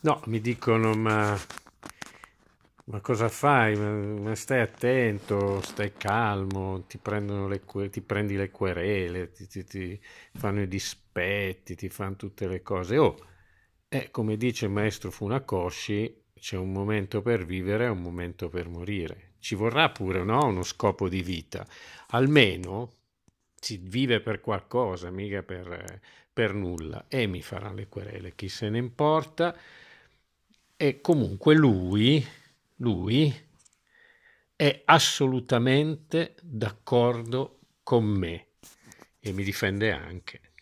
No, mi dicono, ma, ma cosa fai? Ma, ma, stai attento, stai calmo, ti, le, ti prendi le querele, ti, ti, ti, fanno i dispetti, ti fanno tutte le cose. Oh, eh, come dice il maestro Funakoshi, c'è un momento per vivere e un momento per morire. Ci vorrà pure no? uno scopo di vita. Almeno si vive per qualcosa, mica per, per nulla. E mi faranno le querele, chi se ne importa. E comunque lui, lui è assolutamente d'accordo con me e mi difende anche.